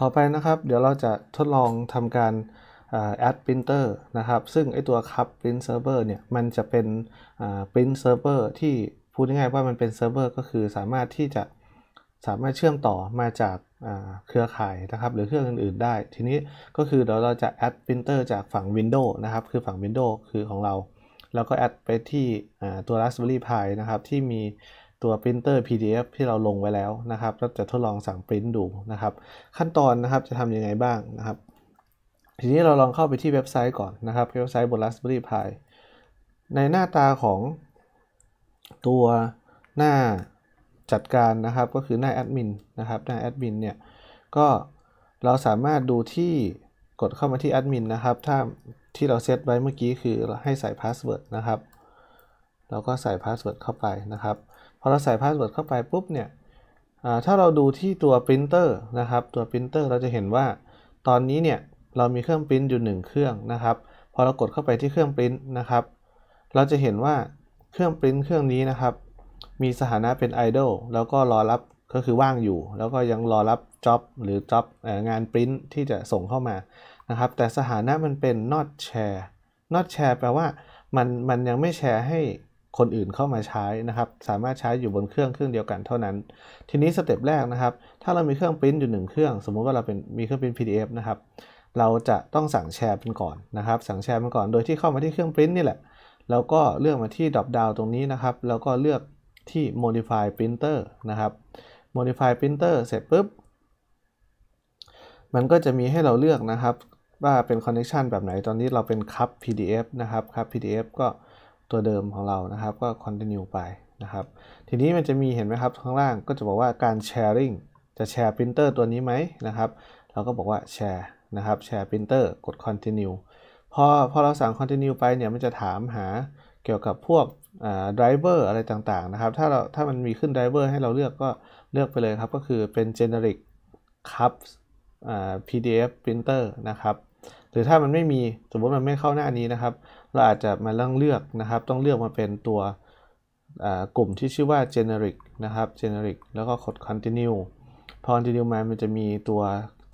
ต่อไปนะครับ เดี๋ยวเราจะทดลองทำการ add printer นะครับ ซึ่งไอตัว cup print server เนี่ย มันจะเป็น print server ที่พูดง่ายๆว่ามันเป็นเซ r ร์ r เวอร์ก็คือสามารถที่จะสามารถเชื่อมต่อมาจากเครือข่ายนะครับหรือเครื่องอื่นๆได้ ทีนี้ก็คือเราเราจะ add printer จากฝั่ง Windows นะครับ คือฝั่ง Windows คือของเรา แล้วก็ add ไปที่ตัว Raspberry Pi นะครับที่มีตัวปรินเตอร์ PDF ที่เราลงไว้แล้วนะครับ เราจะทดลองสั่งปริ้นดูนะครับ ขั้นตอนนะครับจะทำยังไงบ้างนะครับ ทีนี้เราลองเข้าไปที่เว็บไซต์ก่อนนะครับเว็บไซต์บน Raspberry Pi ในหน้าตาของตัวหน้าจัดการนะครับก็คือหน้าแอดมินนะครับ หน้าแอดมินเนี่ยก็เราสามารถดูที่กดเข้ามาที่แอดมินนะครับ ถ้าที่เราเซตไว้เมื่อกี้ คือให้ใส่พาสเวิร์ดนะครับเราก็ใส่พาสเวิร์ดเข้าไปนะครับพอเราใส่พาสเวิร์ดเข้าไปปุ๊บเนี่ยถ้าเราดูที่ตัวปรินเตอร์นะครับตัวปรินเตอร์เราจะเห็นว่า ตอนนี้เนี่ยเรามีเครื่องปรินอยู่1เครื่องนะครับ พอเรากดเข้าไปที่เครื่องปรินนะครับเราจะเห็นว่าเครื่องปรินเครื่องนี้นะครับ มีสถานะเป็นไอดอลแล้วก็รอรับก็คือว่างอยู่ แล้วก็ยังรอรับจ็อบหรือจ็อบงานปริ้นที่จะส่งเข้ามานะครับ แต่สถานะมันเป็น not share not share แปลว่ามันมันยังไม่แชร์ให้คนอื่นเข้ามาใช้นะครับ สามารถใช้อยู่บนเครื่องเครื่องเดียวกันเท่านั้น ทีนี้สเต็ปแรกนะครับ ถ้าเรามีเครื่องพิมพ์อยู่1เครื่อง สมมุติว่าเราเป็นมีเครื่องพิมพ์ PDF นะครับ เราจะต้องสั่งแชร์เป็นก่อนนะครับ สั่งแชร์เป็นก่อนโดยที่เข้ามาที่เครื่องพิมพ์นี่แหละแล้วก็เลือกมาที่ drop down ตรงนี้นะครับ แล้วก็เลือกที่ modify printer นะครับ modify printer เสร็จปุ๊บมันก็จะมีให้เราเลือกนะครับว่าเป็นคอนเนคชันแบบไหนตอนนี้เราเป็นคัพ PDF นะครับคัพ PDF ก็ตัวเดิมของเรานะครับก็ continue ไปนะครับ ทีนี้มันจะมีเห็นไหมครับข้างล่างก็จะบอกว่าการ sharing จะแชร์ printer ตัวนี้ไหมนะครับ เราก็บอกว่าแชร์นะครับแชร์ printer กด continue พอพอเราสั่ง continue ไปเนี่ยมันจะถามหาเกี่ยวกับพวก d ดรเวอร์อะไรต่างๆนะครับ ถ้าเราถ้ามันมีขึ้น d ดรเวอร์ให้เราเลือกก็เลือกไปเลยครับ ก็คือเป็น generic cup PDF printer นะครับ หรือถ้ามันไม่มีสมมติมันไม่เข้าหน้านี้นะครับเราอาจจะมาเลือกเลือกนะครับ ต้องเลือกมาเป็นตัวกลุ่มที่ชื่อว่า generic นะครับ generic แล้วก็กด continue พอ continue มา มันจะมีตัว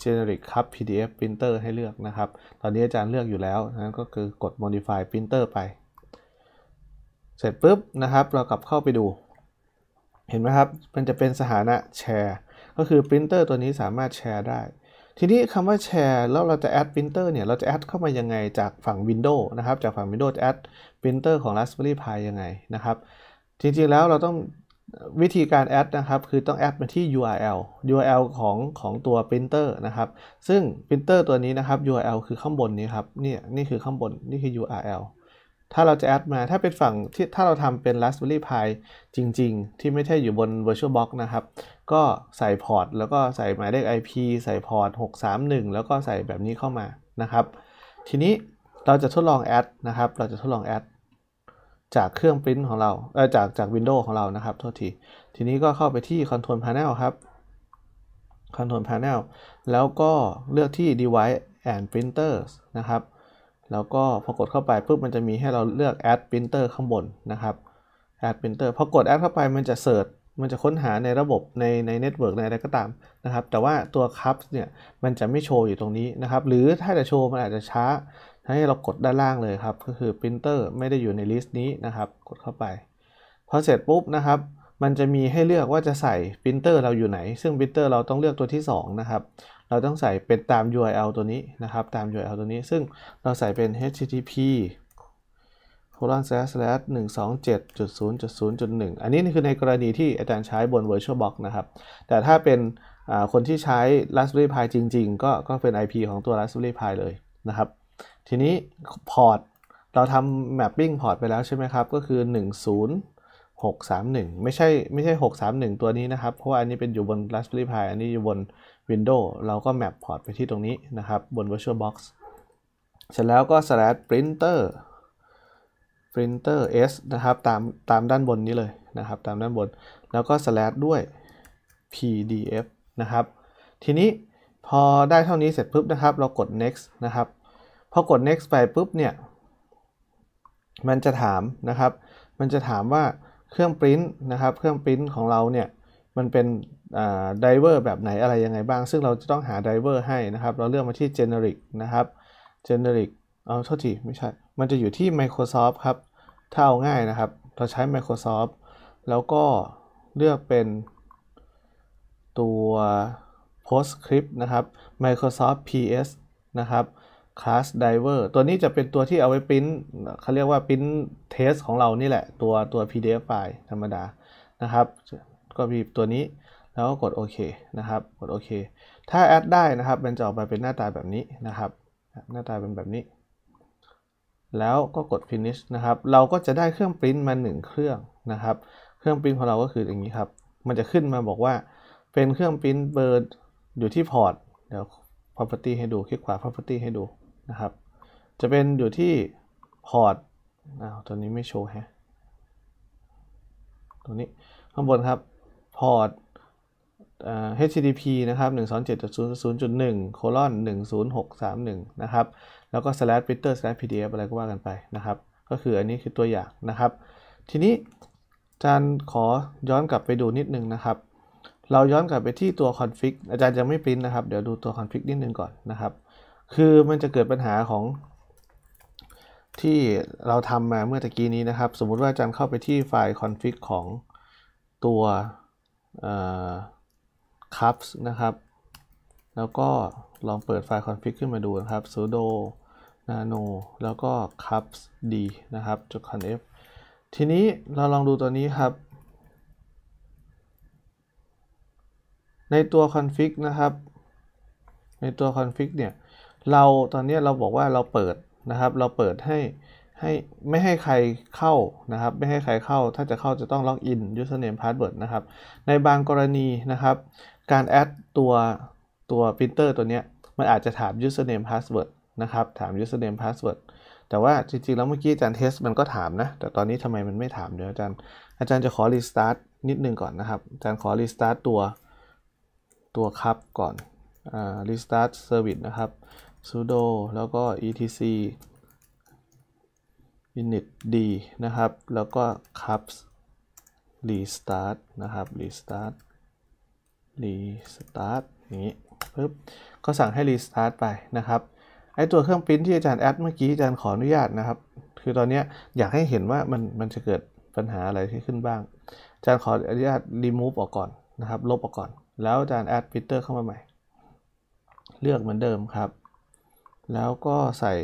generic ครับ PDF printer ให้เลือกนะครับ ตอนนี้อาจารย์เลือกอยู่แล้ว นั้นก็คือกด modify printer ไป เสร็จปุ๊บ นะครับ เรากลับเข้าไปดู เห็นไหมครับ มันจะเป็นสถานะแชร์ก็คือ printer ตัวนี้สามารถแชร์ได้ทีนี้คำว่าแชร์แล้วเราจะแอดปินเตอร์เนี่ยเราจะแอดเข้ามายังไงจากฝั่ง Windows นะครับ จากฝั่ง Windows แอดปินเตอร์ของ Raspberry Pi ยังไงนะครับจริงๆแล้วเราต้องวิธีการแอดนะครับคือต้องแอดมาที่ URL URL ของของตัวิมิ์เตอร์นะครับ ซึ่งิมิ์เตอร์ตัวนี้นะครับ URL คือข้างบนนี้ครับนี่นี่คือข้างบนนี่คือ URL ถ้าเราจะแอดมา ถ้าเป็นฝั่งที่ถ้าเราทำเป็น Raspberry Pi จริงๆ ที่ไม่ใช่อยู่บน VirtualBox นะครับ ก็ใส่พอร์ต แล้วก็ใส่หมายเลข IP ใส่พอร์ต631 แล้วก็ใส่แบบนี้เข้ามานะครับ ทีนี้เราจะทดลองแอดนะครับ เราจะทดลองแอดจากเครื่องปริ้นของเราเออจากจาก Windows ของเรานะครับ โทษที ทีนี้ก็เข้าไปที่ Control Panel ครับ Control Panel แล้วก็เลือกที่ Device and Printers นะครับแล้วก็พอกดเข้าไปปุ๊บมันจะมีให้เราเลือก add printer ข้างบนนะครับ add printer พอกด add เข้าไปมันจะเสิร์ชมันจะค้นหาในระบบในในเน็ตเวิร์กในอะไรก็ตามนะครับ แต่ว่าตัวคัพเนี่ยมันจะไม่โชว์อยู่ตรงนี้นะครับหรือถ้าจะโชว์มันอาจจะช้าให้เรากดด้านล่างเลยครับ ก็คือ printer ไม่ได้อยู่ในลิสต์นี้นะครับ กดเข้าไปพอเสร็จปุ๊บนะครับมันจะมีให้เลือกว่าจะใส่ printer เราอยู่ไหน ซึ่ง printer เราต้องเลือกตัวที่ 2 นะครับเราต้องใส่เป็นตาม URL ตัวนี้นะครับ ตาม URL ตัวนี้ซึ่งเราใส่เป็น http colon slash slash 127.0.0.1 อันนี้คือในกรณีที่อาจารย์ใช้บน VirtualBox นะครับ แต่ถ้าเป็นคนที่ใช้ Raspberry Pi จริงๆ ก็ก็เป็น IP ของตัว Raspberry Pi เลยนะครับ ทีนี้พอร์ตเราทำ mapping พอร์ตไปแล้วใช่ไหมครับ ก็คือ 10631ไม่ใช่ไม่ใช่ 631 ตัวนี้นะครับ เพราะว่าอันนี้เป็นอยู่บน Raspberry Pi อันนี้อยู่บน Windows เราก็แมปพอร์ตไปที่ตรงนี้นะครับบน VirtualBox เสร็จแล้วก็ slash printer printer s นะครับ ตามตามด้านบนนี้เลยนะครับ ตามด้านบนแล้วก็ slash ด้วย pdf นะครับ ทีนี้พอได้เท่านี้เสร็จปุ๊บนะครับ เรากด next นะครับพอกด next ไปปุ๊บเนี่ย มันจะถามนะครับ มันจะถามว่าเครื่องปริ้นนะครับเครื่องปริ้นของเราเนี่ยมันเป็นไดเวอร์แบบไหนอะไร ยังไงบ้าง ซึ่งเราจะต้องหาไดเวอร์ให้นะครับ เราเลือกมาที่ generic นะครับ generic เอาเท่าที ไม่ใช่ มันจะอยู่ที่ Microsoft ครับ ถ้าเอาง่ายนะครับ เราใช้ Microsoft แล้วก็เลือกเป็นตัว PostScript นะครับ Microsoft PS นะครับ Class Diver ตัวนี้จะเป็นตัวที่เอาไว้ปริ้นเขาเรียกว่าปริ้นเทสของเรานี่แหละ ตัวตัว PDF ไฟล์ธรรมดา นะครับก็บีบตัวนี้ แล้วก็กดโอเคนะครับ กดโอเค ถ้าแอดได้นะครับ มันจะออกมาเป็นหน้าตาแบบนี้นะครับ หน้าตาเป็นแบบนี้ แล้วก็กด finish นะครับ เราก็จะได้เครื่องปริ้นมา 1 เครื่องนะครับ เครื่องปริ้นของเราก็คืออย่างนี้ครับ มันจะขึ้นมาบอกว่าเป็นเครื่องปริ้นเบอร์อยู่ที่พอร์ต เดี๋ยว property ให้ดูคลิกขวา property ให้ดูนะครับ จะเป็นอยู่ที่พอร์ต อ้าว ตัวนี้ไม่โชว์ฮะ ตัวนี้ข้างบนครับพอร์ต HTTP นะครับ127.0.0.1 colon 10631นะครับ แล้วก็ slash printer slash pdf อะไรก็ว่ากันไปนะครับ ก็คืออันนี้คือตัวอย่างนะครับ ทีนี้อาจารย์ขอย้อนกลับไปดูนิดนึงนะครับ เราย้อนกลับไปที่ตัว config อาจารย์ยังไม่ปริ้นนะครับ เดี๋ยวดูตัว config นิดนึงก่อนนะครับ คือมันจะเกิดปัญหาของ ที่เราทำมาเมื่อตะกี้นี้นะครับ สมมติว่าอาจารย์เข้าไปที่ไฟล์ config ของตัวคัพนะครับแล้วก็ลองเปิดไฟล์คอนฟิกขึ้นมาดูนะครับ sudo nano แล้วก็ cups d นะครับจุด conf ทีนี้เราลองดูตัวนี้ครับ ในตัวคอนฟิกนะครับ ในตัวคอนฟิกเนี่ยเราตอนนี้เราบอกว่าเราเปิดนะครับ เราเปิดให้ให้ไม่ให้ใครเข้านะครับ ไม่ให้ใครเข้า ถ้าจะเข้าจะต้องล็อกอินยูสเนมพาสเวิร์ดนะครับ ในบางกรณีนะครับ การแอดตัวตัวิ r เตอร์ตัวเนี้ยมันอาจจะถาม username password นะครับ ถาม username password แต่ว่าจริงๆแล้วเมื่อกี้อาจารย์เทสมันก็ถามนะ แต่ตอนนี้ทำไมมันไม่ถามเดี๋ยวอาจารย์ อาจารย์จะขอรีสตาร์ทนิดนึงก่อนนะครับ อาจารย์ขอรีสตาร์ทตัวตัวครับก่อนอ่าสตาร์ทเซอร์วิสนะครับ sudo แล้วก็ etc init d นะครับ แล้วก็ cups restart นะครับ restart restart อย่างนี้ปึ๊บ ก็สั่งให้ restart ไปนะครับ ไอตัวเครื่องพิมพ์ที่อาจารย์แอดเมื่อกี้อาจารย์ขออนุญาตนะครับ คือตอนนี้อยากให้เห็นว่ามันมันจะเกิดปัญหาอะไรที่ขึ้นบ้าง อาจารย์ขออนุญาต remove ออกก่อนนะครับ ลบออกก่อน แล้วอาจารย์ add ิ r i ต t e r เข้ามาใหม่ เลือกเหมือนเดิมครับ แล้วก็ใส่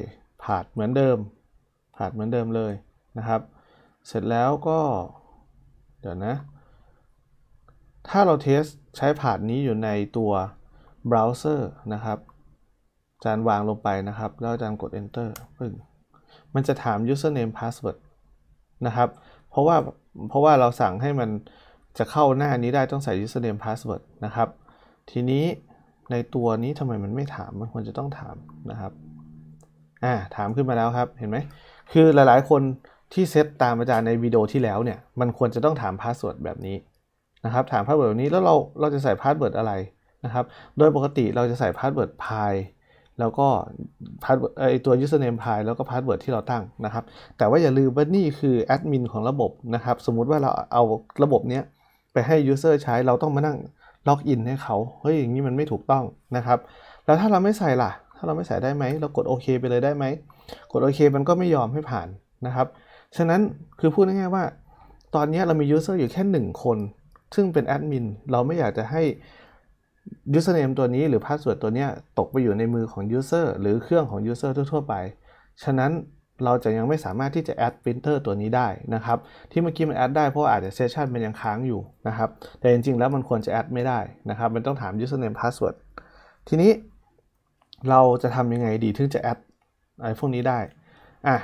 ผาดเหมือนเดิมหัดเหมือนเดิมเลยนะครับ เสร็จแล้วก็ เดี๋ยวนะ ถ้าเราเทสใช้ผ่านนี้อยู่ในตัวเบราว์เซอร์นะครับ จานวางลงไปนะครับ แล้วจานกด enter ปึ้งมันจะถาม username password นะครับ เพราะว่าเพราะว่าเราสั่งให้มันจะเข้าหน้านี้ได้ต้องใส่ username password นะครับ ทีนี้ในตัวนี้ทำไมมันไม่ถาม มันควรจะต้องถามนะครับอ่าถามขึ้นมาแล้วครับ เห็นไหม คือหลายๆ คนที่เซตตามอาจารย์ในวิดีโอที่แล้วเนี่ยมันควรจะต้องถามพาสเวิร์ดแบบนี้นะครับ ถามพาสเวิร์ดแบบนี้แล้วเราเราจะใส่พาสเวิร์ดอะไรนะครับ โดยปกติเราจะใส่พาสเวิร์ดพายแล้วก็พาสไอตัวยูเซอร์เนมพายแล้วก็พาสเวิร์ดที่เราตั้งนะครับ แต่ว่าอย่าลืมว่านี่คือแอดมินของระบบนะครับสมมุติว่าเราเอาระบบเนี้ยไปให้ยูเซอร์ใช้เราต้องมานั่งล็อกอินให้เขา เฮ้ย อย่างนี้มันไม่ถูกต้องนะครับ แล้วถ้าเราไม่ใส่ล่ะถ้าเราไม่ใส่ได้ไหม เรากดโอเคไปเลยได้ไหม กดโอเค มันก็ไม่ยอมให้ผ่านนะครับ ฉะนั้นคือพูดง่ายๆว่า ตอนนี้เรามียูเซอร์อยู่แค่ 1 คน ซึ่งเป็นแอดมินเราไม่อยากจะให้ยูเซอร์เนมตัวนี้หรือพาสเวิร์ดตัวนี้ตกไปอยู่ในมือของยูเซอร์หรือเครื่องของยูเซอร์ทั่วๆ ไป ฉะนั้นเราจะยังไม่สามารถที่จะแอดิริ์เตอร์ตัวนี้ได้ นะครับ ที่เมื่อกี้มันแอดได้เพราะอาจจะเซสชันมันยังค้างอยู่นะครับ แต่จริงๆแล้วมันควรจะแอดไม่ได้นะครับ มันต้องถาม username password ทีนี้เราจะทำยังไงดีถึงจะแอดไอ้พวกนี้ได้อ่ะ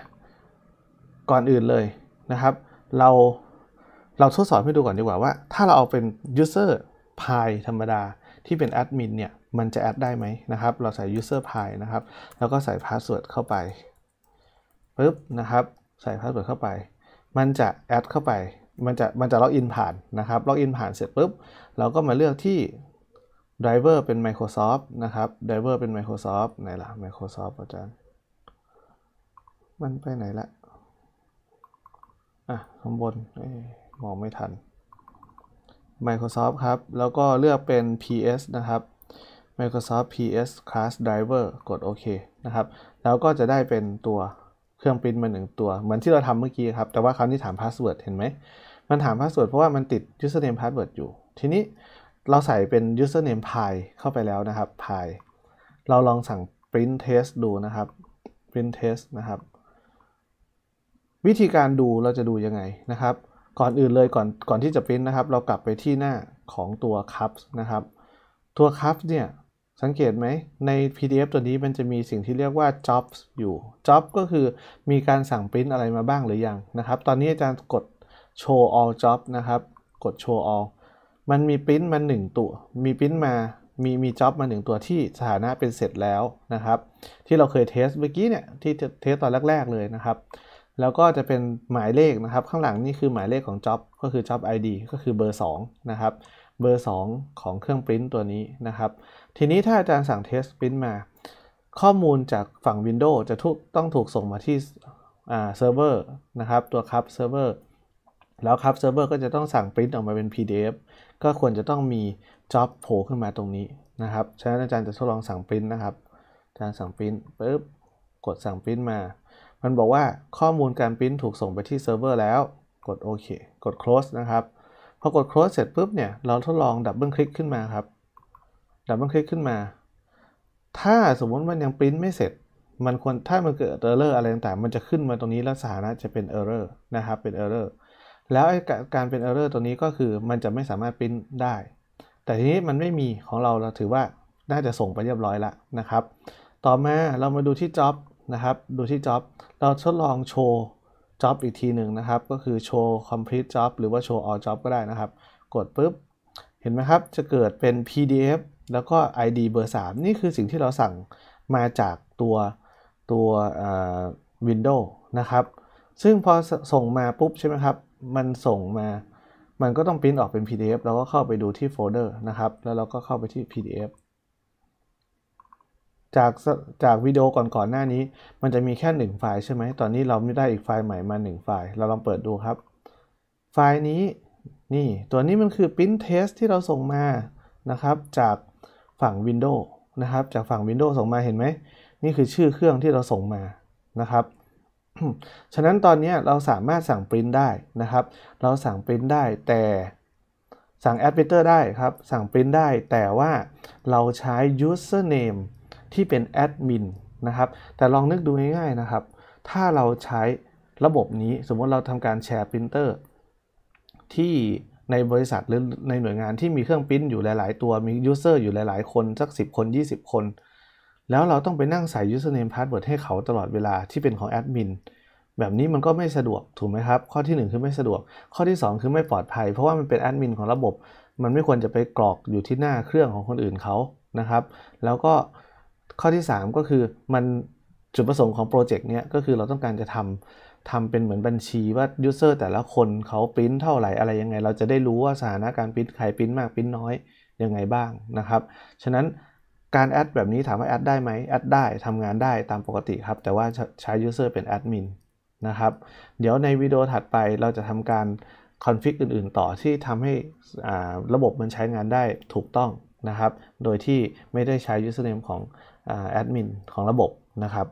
ก่อนอื่นเลยนะครับ เรา เราทดสอบให้ดูก่อนดีกว่าว่า ถ้าเราเอาเป็น user pie ธรรมดาที่เป็นแอดมินเนี่ย มันจะแอดได้ไหมนะครับ เราใส่ user pie นะครับ แล้วก็ใส่ password เข้าไปปึ๊บนะครับ ใส่ password เข้าไป มันจะแอดเข้าไป มันจะ มันจะล็อกอินผ่านนะครับล็อกอินผ่านเสร็จปุ๊บ เราก็มาเลือกที่ไดรเวอร์เป็น Microsoft นะครับ ไดรเวอร์เป็น Microsoft ไหนล่ะ Microsoft อาจารย์ มันไปไหนละ อ่ะ ข้างบน มองไม่ทัน Microsoft ครับ แล้วก็เลือกเป็น PS นะครับ Microsoft PS Class Driver กดโอเคนะครับ แล้วก็จะได้เป็นตัวเครื่องปริ้นมาหนึ่งตัว เหมือนที่เราทำเมื่อกี้ครับ แต่ว่าคราวนี้ถามพาสเวิร์ดเห็นไหม มันถามพาสเวิร์ดเพราะว่า มันติด username password อยู่ ทีนี้เราใส่เป็น username pi เข้าไปแล้วนะครับ pi เราลองสั่ง print test ดูนะครับ print test นะครับ วิธีการดูเราจะดูยังไงนะครับ ก่อนอื่นเลยก่อนก่อนที่จะ print นะครับ เรากลับไปที่หน้าของตัว cups นะครับ ตัว cups เนี่ย สังเกตไหมใน PDF ตัวนี้มันจะมีสิ่งที่เรียกว่า jobs อยู่ job ก็คือมีการสั่ง print อะไรมาบ้างหรือยังนะครับ ตอนนี้อาจารย์กด show all job นะครับกด show all มันมีปริ้นมาหนึ่งตัว มีปริ้นมา มีมีจ็อบมาหนึ่งตัวที่สถานะเป็นเสร็จแล้วนะครับ ที่เราเคยเทสเมื่อกี้เนี่ยที่เทสตอนแรกๆเลยนะครับ แล้วก็จะเป็นหมายเลขนะครับ ข้างหลังนี่คือหมายเลขของจ็อบก็คือจ็อบ ID ก็คือเบอร์2นะครับ เบอร์ 2 ของเครื่องปริ้นตัวนี้นะครับ ทีนี้ถ้าอาจารย์สั่งเทสปริ้นมา ข้อมูลจากฝั่ง Windows จะต้องถูกส่งมาที่เซิร์ฟเวอร์นะครับตัวครับเซิร์ฟเวอร์ แล้วครับเซิร์ฟเวอร์ก็จะต้องสั่งปริ้นออกมาเป็น PDF ก็ควรจะต้องมีจ็อบโผล่ขึ้นมาตรงนี้นะครับฉะนั้นอาจารย์จะทดลองสั่งปริ้นนะครับอาจารย์สั่งปริ้นปุ๊บ กดสั่งปริ้นมา มันบอกว่าข้อมูลการปริ้นถูกส่งไปที่เซิร์ฟเวอร์แล้ว กดโอเค กด close นะครับ พอกด close เสร็จปุ๊บเนี่ย เราทดลองดับเบิลคลิกขึ้นมาครับ ดับเบิลคลิกขึ้นมา ถ้าสมมติมันยังปริ้นไม่เสร็จ มันควร ถ้ามันเกิดเออร์เอร์อะไรต่างๆ มันจะขึ้นมาตรงนี้แล้วสถานะจะเป็นเออร์เอร์นะครับ เป็นเออร์เอร์แล้วการเป็น error ตัวนี้ก็คือมันจะไม่สามารถพิมพ์ได้ แต่ทีนี้มันไม่มีของเราเราถือว่าน่าจะส่งไปเรียบร้อยแล้วนะครับ ต่อมาเรามาดูที่ job นะครับ ดูที่ job เราทดลองโชว์ job อีกทีหนึ่งนะครับ ก็คือโชว์ complete job หรือว่าโชว์ all job ก็ได้นะครับ กดปุ๊บ เห็นไหมครับ จะเกิดเป็น PDF แล้วก็ ID เบอร์ 3 นี่คือสิ่งที่เราสั่งมาจากตัวตัว Windows นะครับ ซึ่งพอส่งมาปุ๊บใช่ไหมครับมันส่งมา มันก็ต้องพิมพ์ออกเป็น PDF แล้วก็เข้าไปดูที่โฟลเดอร์นะครับ แล้วเราก็เข้าไปที่ PDF จากจากวิดีโอก่อนๆหน้านี้ มันจะมีแค่1ไฟล์ใช่ไหมตอนนี้เราไม่ได้อีกไฟล์ใหม่มา 1 ไฟล์ เราลองเปิดดูครับ ไฟล์นี้ นี่ ตัวนี้มันคือ print test ที่เราส่งมา นะครับ จากฝั่ง Windows นะครับ จากฝั่ง Windows ส่งมาเห็นไหม นี่คือชื่อเครื่องที่เราส่งมา นะครับฉะนั้นตอนนี้เราสามารถสั่งปริ้นได้นะครับ เราสั่งปริ้นได้แต่สั่งแอดพิเตอร์ได้ครับ สั่งปริ้นได้แต่ว่าเราใช้ username ที่เป็นแอดมินนะครับ แต่ลองนึกดูง่ายๆนะครับ ถ้าเราใช้ระบบนี้สมมติเราทำการแชร์ปรินเตอร์ที่ในบริษัทหรือในหน่วยงานที่มีเครื่องพิมพ์อยู่หลายๆ ตัว มียูเซอร์อยู่หลายๆ คน สัก 10 คน 20 คนแล้วเราต้องไปนั่งใส่ username password ให้เขาตลอดเวลาที่เป็นของแอดมินแบบนี้มันก็ไม่สะดวกถูกไหมครับ ข้อที่ 1 คือไม่สะดวกข้อที่ 2 คือไม่ปลอดภัย เพราะว่ามันเป็นแอดมินของระบบ มันไม่ควรจะไปกรอกอยู่ที่หน้าเครื่องของคนอื่นเขานะครับ แล้วก็ข้อที่ 3 ก็คือมันจุดประสงค์ของโปรเจกต์เนี้ย ก็คือเราต้องการจะทำทำเป็นเหมือนบัญชีว่ายูเซอร์แต่ละคนเขาปริ้นเท่าไหร่อะไรยังไง เราจะได้รู้ว่าสถานการณ์ปริ้นใครปริ้นมากปริ้นน้อย ยังไงบ้างนะครับ ฉะนั้นการแอดแบบนี้ถามว่าแอดได้ไหม แอดได้ ทำงานได้ตามปกติครับ แต่ว่าใช้ user เป็นแอดมินนะครับ เดี๋ยวในวิดีโอถัดไปเราจะทำการคอนฟิกอื่นๆ ต่อที่ทำให้ระบบมันใช้งานได้ถูกต้องนะครับ โดยที่ไม่ได้ใช้ username ของแอดมินของระบบนะครับ